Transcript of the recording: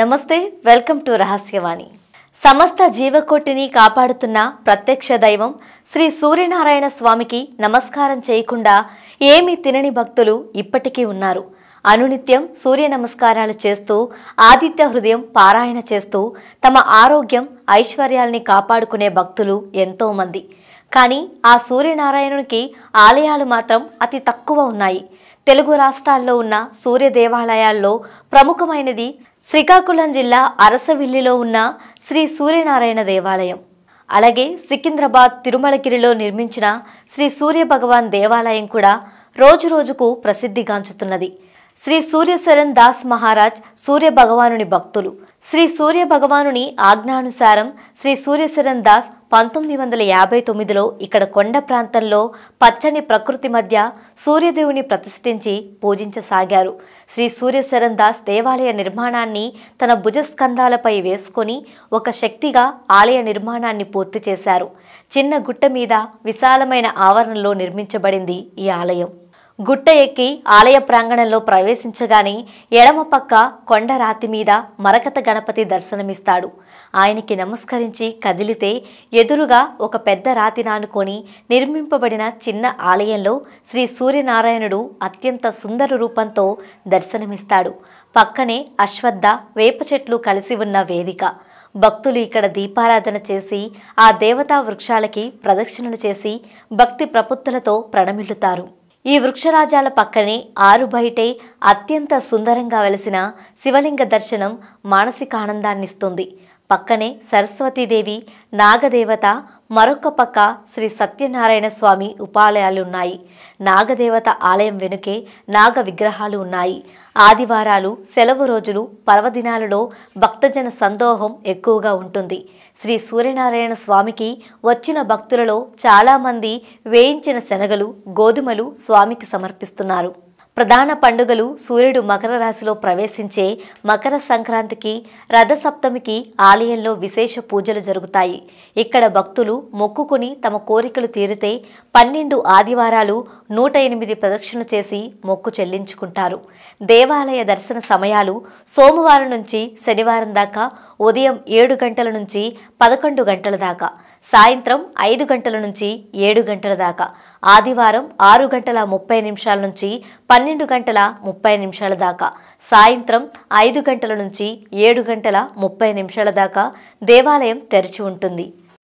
నమస్తే welcome to రహస్యవాణి సమస్త జీవకోటిని కాపాడుతున్న ప్రత్యక్ష దైవం శ్రీ సూర్యనారాయణ స్వామికి నమస్కారం చేయకుండా ఏమి తినని భక్తులు ఇప్పటికీ ఉన్నారు అనునిత్యం సూర్య నమస్కారాలు చేస్తూ ఆదిత్య హృదయం పారాయణ చేస్తూ తమ ఆరోగ్యం ఐశ్వర్యాల్ని కాపాడుకునే భక్తులు ఎంతోమంది కానీ ఆ సూర్యనారాయణునికి ఆలయాలు మాత్రం అతి తక్కువ ఉన్నాయి తెలుగు రాష్ట్రాల్లో ఉన్న సూర్య దేవాలయాల్లో ప్రముఖమైనది శ్రీకాకుళం జిల్లా అరసవిల్లిలో ఉన్న శ్రీ సూర్యనారాయణ దేవాలయం అలాగే సికింద్రాబాద్ తిరుమలగిరిలో నిర్మించిన శ్రీ సూర్య భగవాన్ దేవాలయం కూడా రోజురోజుకు ప్రసిద్ధిగాంచుతున్నది శ్రీ సూర్యశరణ్ దాస్ మహారాజ్ సూర్య భగవానుని భక్తులు శ్రీ సూర్య భగవానుని ఆజ్ఞానుసారం శ్రీ సూర్యశరణ్ దాస్ పంతొమ్మిది వందల యాభై తొమ్మిదిలో ఇక్కడ కొండ ప్రాంతంలో పచ్చని ప్రకృతి మధ్య సూర్యదేవుని ప్రతిష్ఠించి పూజించసాగారు శ్రీ సూర్యశరణ్ దాస్ దేవాలయ నిర్మాణాన్ని తన భుజస్కంధాలపై వేసుకొని ఒక శక్తిగా ఆలయ నిర్మాణాన్ని పూర్తి చేశారు చిన్న గుట్ట మీద విశాలమైన ఆవరణలో నిర్మించబడింది ఈ ఆలయం గుట్ట ఎక్కి ఆలయ ప్రాంగణంలో ప్రవేశించగానే ఎడమ పక్క రాతి మీద మరకత గణపతి దర్శనమిస్తాడు ఆయనకి నమస్కరించి కదిలితే ఎదురుగా ఒక పెద్ద రాతి నానుకొని నిర్మింపబడిన చిన్న ఆలయంలో శ్రీ సూర్యనారాయణుడు అత్యంత సుందర రూపంతో దర్శనమిస్తాడు పక్కనే అశ్వద్ధ వేప చెట్లు కలిసి ఉన్న వేదిక భక్తులు ఇక్కడ దీపారాధన చేసి ఆ దేవతా వృక్షాలకి ప్రదక్షిణలు చేసి భక్తి ప్రపుత్తులతో ప్రణమిల్లుతారు ఈ వృక్షరాజాల పక్కనే ఆరు బయటే అత్యంత సుందరంగా వెలిసిన శివలింగ దర్శనం మానసిక ఆనందాన్నిస్తుంది పక్కనే సరస్వతీదేవి నాగదేవత మరొక పక్క శ్రీ సత్యనారాయణ స్వామి ఉపాలయాలున్నాయి నాగదేవత ఆలయం వెనుకే నాగ విగ్రహాలు ఉన్నాయి ఆదివారాలు సెలవు రోజులు పర్వదినాలలో భక్తజన సందోహం ఎక్కువగా ఉంటుంది శ్రీ సూర్యనారాయణ స్వామికి వచ్చిన భక్తులలో చాలామంది వేయించిన శనగలు గోధుమలు స్వామికి సమర్పిస్తున్నారు ప్రధాన పండుగలు సూర్యుడు మకర రాశిలో ప్రవేశించే మకర సంక్రాంతికి రథసప్తమికి ఆలయంలో విశేష పూజలు జరుగుతాయి ఇక్కడ భక్తులు మొక్కుకుని తమ కోరికలు తీరితే పన్నెండు ఆదివారాలు నూట ఎనిమిది ప్రదక్షిణలు చేసి మొక్కు చెల్లించుకుంటారు దేవాలయ దర్శన సమయాలు సోమవారం నుంచి శనివారం దాకా ఉదయం ఏడు గంటల నుంచి పదకొండు గంటల దాకా సాయంత్రం ఐదు గంటల నుంచి ఏడు గంటల దాకా ఆదివారం ఆరు గంటల ముప్పై నిమిషాల నుంచి పన్నెండు గంటల ముప్పై నిమిషాల దాకా సాయంత్రం ఐదు గంటల నుంచి ఏడు గంటల ముప్పై నిమిషాల దాకా దేవాలయం తెరిచి ఉంటుంది